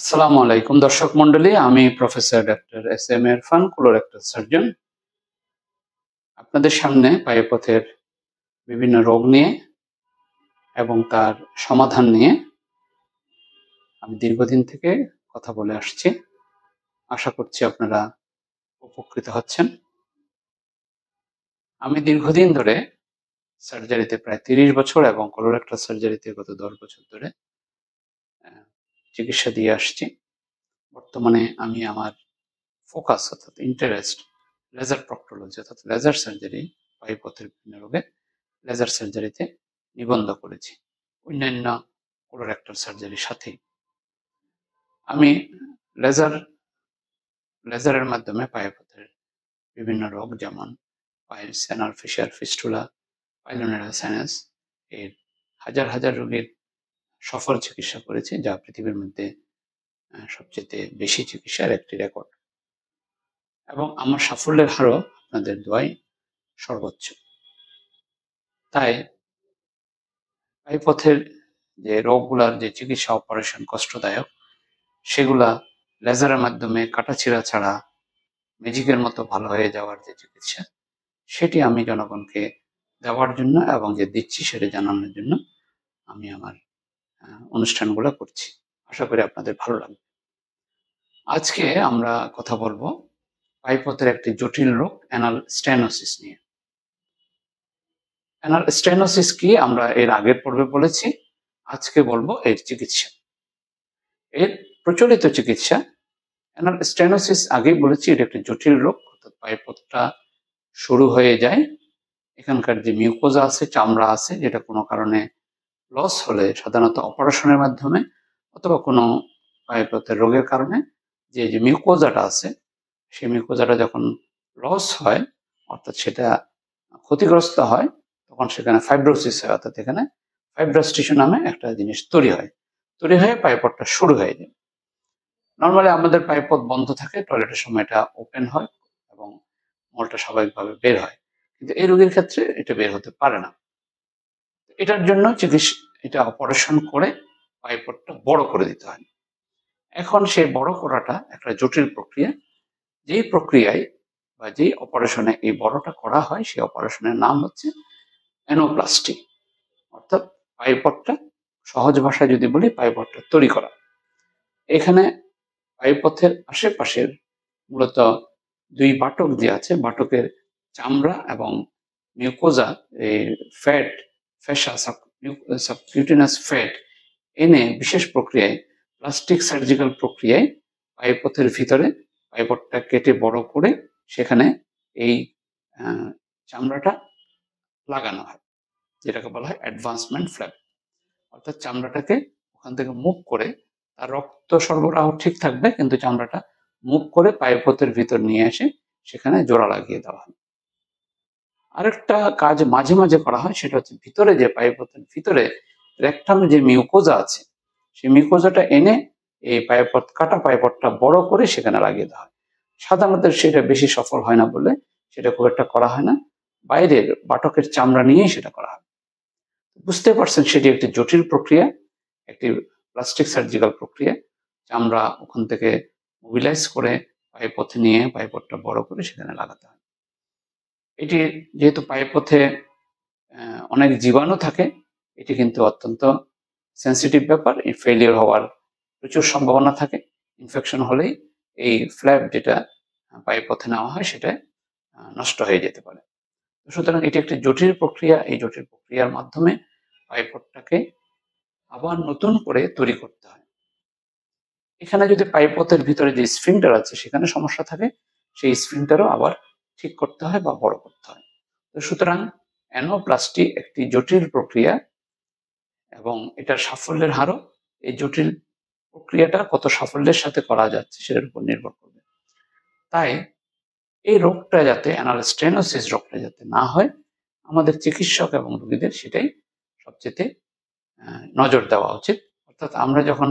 আসসালামু আলাইকুম দর্শক মন্ডলী আমি professor doctor S M Erfan colorectal surgeon আপনাদের সামনে পায়েপথের বিভিন্ন রোগ নিয়ে এবং তার সমাধান নিয়ে আমি দীর্ঘদিন থেকে কথা বলে আসছি আশা করছি আপনারা উপকৃত হচ্ছেন আমি দীর্ঘদিন ধরে সার্জারিতে প্রায় তিরিশ বছর এবং কোলোরেক্টাল সার্জারিতে গত দশ বছর ধরে চিকিৎসা দিয়ে আসছি বর্তমানে আমি আমার ফোকাস অর্থাৎ ইন্টারেস্ট লেজার প্রক্টোলজি অর্থাৎ লেজার সার্জারি বায়ুপথের বিভিন্ন রোগে লেজার সার্জারিতে নিবন্ধ করেছি অন্যান্য কোলোরেক্টর সার্জারির সাথে আমি লেজার লেজারের মাধ্যমে পায়ুপথের বিভিন্ন রোগ যেমন পায়ের স্যানার ফিশিয়ার ফিস্টুলা পাইলোনেরাল সাইনাস এর হাজার হাজার রোগীর সফল চিকিৎসা করেছে যা পৃথিবীর মধ্যে সবচেয়ে বেশি চিকিৎসার একটি রেকর্ড এবং আমার সাফল্যের হারও আপনাদের দোয়াই সর্বোচ্চ তাই এই পথের যে রোগগুলার যে চিকিৎসা অপারেশন কষ্টদায়ক সেগুলা লেজারের মাধ্যমে কাটাছিড়া ছাড়া ম্যাজিকের মতো ভালো হয়ে যাওয়ার যে চিকিৎসা সেটি আমি জনগণকে দেওয়ার জন্য এবং যে দিচ্ছি সেটা জানানোর জন্য আমি আমার অনুষ্ঠানগুলো করছি আশা করি আপনাদের ভালো লাগবে আজকে আমরা কথা বলবো পাইপথের একটি জটিল রোগ অ্যানাল স্টেনোসিস নিয়ে অ্যানাল স্টেনোসিস কি আমরা এর আগের পর্বে বলেছি আজকে বলবো এর চিকিৎসা এর প্রচলিত চিকিৎসা অ্যানাল স্টেনোসিস আগেই বলেছি এটা একটি জটিল রোগ অর্থাৎ পাইপথটা শুরু হয়ে যায় এখানকার যে মিউকোজা আছে চামড়া আছে যেটা কোনো কারণে লস হলে সাধারণত অপারেশনের মাধ্যমে অথবা কোনো পায়ুপথের রোগের কারণে যে যে মিউকোজাটা আছে সেই মিউকোজাটা যখন লস হয় অর্থাৎ সেটা ক্ষতিগ্রস্ত হয় তখন সেখানে ফাইব্রোসিস হয় অর্থাৎ এখানে ফাইব্রাস্টিশন নামে একটা জিনিস তৈরি হয় তৈরি হয়ে পাইপটটা শুরু হয়ে যায় নর্মালি আমাদের পায়ুপথ বন্ধ থাকে টয়লেটের সময় এটা ওপেন হয় এবং মলটা স্বাভাবিকভাবে বের হয় কিন্তু এই রোগীর ক্ষেত্রে এটা বের হতে পারে না এটার জন্য চিকিৎসা এটা অপারেশন করে পাইপটটা বড় করে দিতে হয় এখন সেই বড় করাটা একটা জটিল প্রক্রিয়া যেই প্রক্রিয়ায় বা যেই অপারেশনে এই বড়টা করা হয় সেই অপারেশনের নাম হচ্ছে অ্যানোপ্লাস্টি অর্থাৎ পাইপটটা সহজ ভাষায় যদি বলি পাইপটটা তৈরি করা এখানে পাইপথের আশেপাশের মূলত দুই বাটক দিয়ে আছে বাটকের চামড়া এবং mucosa fat fascia subcutaneous fat এনে বিশেষ প্রক্রিয়ায় প্লাস্টিক সার্জিক্যাল প্রক্রিয়ায় পাইপথের ভিতরে পাইপটটা কেটে বড় করে সেখানে এই চামড়াটা লাগানো হয় যেটাকে বলা হয় অ্যাডভান্সমেন্ট ফ্ল্যাপ অর্থাৎ চামড়াটাকে ওখান থেকে মুখ করে তার রক্ত সরবরাহ ঠিক থাকবে কিন্তু চামড়াটা মুখ করে পায়ুপথের ভিতর নিয়ে এসে সেখানে জোড়া লাগিয়ে দেওয়া হয় আরেকটা কাজ মাঝে মাঝে করা হয় সেটা হচ্ছে ভিতরে যে পথের ভিতরে রেকটামে যে মিউকোজা আছে সেই মিউকোজাটা এনে এই পথ কাটা পাইপথটা বড় করে সেখানে লাগিয়ে দেওয়া হয় সাধারণত সেটা বেশি সফল হয় না বলে সেটা খুব একটা করা হয় না বাইরের বাটকের চামড়া নিয়েই সেটা করা হয় বুঝতে পারছেন সেটি একটি জটিল প্রক্রিয়া একটি প্লাস্টিক সার্জিক্যাল প্রক্রিয়া চামড়া ওখান থেকে মোবিলাইজ করে পাইপথ নিয়ে পাইপথটা বড় করে সেখানে লাগাতে হয় এটি যেহেতু পায়ুপথে অনেক জীবাণু থাকে এটি কিন্তু অত্যন্ত সেন্সিটিভ ব্যাপার ফেলিওর হওয়ার প্রচুর সম্ভাবনা থাকে ইনফেকশন হলেই এই ফ্ল্যাপ যেটা পায়ুপথে নেওয়া হয় সেটা নষ্ট হয়ে যেতে পারে সুতরাং এটি একটি জটিল প্রক্রিয়া এই জটিল প্রক্রিয়ার মাধ্যমে পাইপটটাকে আবার নতুন করে তৈরি করতে হয় এখানে যদি পাইপথের ভিতরে যে স্প্রিংটার আছে সেখানে সমস্যা থাকে সেই স্প্রিংটারও আবার ঠিক করতে হয় বা বড় করতে হয় তো সুতরাং অ্যানোপ্লাস্টি একটি জটিল প্রক্রিয়া এবং এটার সাফল্যের হারও এই জটিল প্রক্রিয়াটা কত সাফল্যের সাথে করা যাচ্ছে সেটার উপর নির্ভর করবে তাই এই রোগটা যাতে অ্যানালস্টেনোসিস রোগটা যাতে না হয় আমাদের চিকিৎসক এবং রোগীদের সেটাই সবচেয়ে নজর দেওয়া উচিত অর্থাৎ আমরা যখন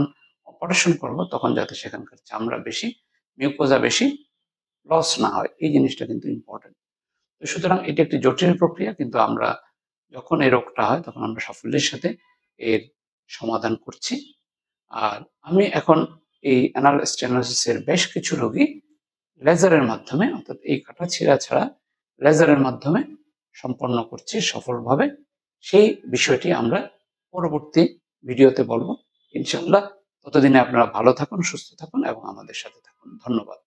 অপারেশন করব তখন যাতে সেখানকার চামড়া বেশি মিউকোজা বেশি লস না হয় এই জিনিসটা কিন্তু ইম্পর্টেন্ট তো সুতরাং এটি একটি জটিল প্রক্রিয়া কিন্তু আমরা যখন এই রোগটা হয় তখন আমরা সাফল্যের সাথে এর সমাধান করছি আর আমি এখন এই অ্যানাল বেশ কিছু রোগী লেজারের মাধ্যমে অর্থাৎ এই কাটা ছিঁড়া ছাড়া লেজারের মাধ্যমে সম্পন্ন করছি সফলভাবে সেই বিষয়টি আমরা পরবর্তী ভিডিওতে বলবো ইনশাল্লাহ ততদিনে আপনারা ভালো থাকুন সুস্থ থাকুন এবং আমাদের সাথে থাকুন ধন্যবাদ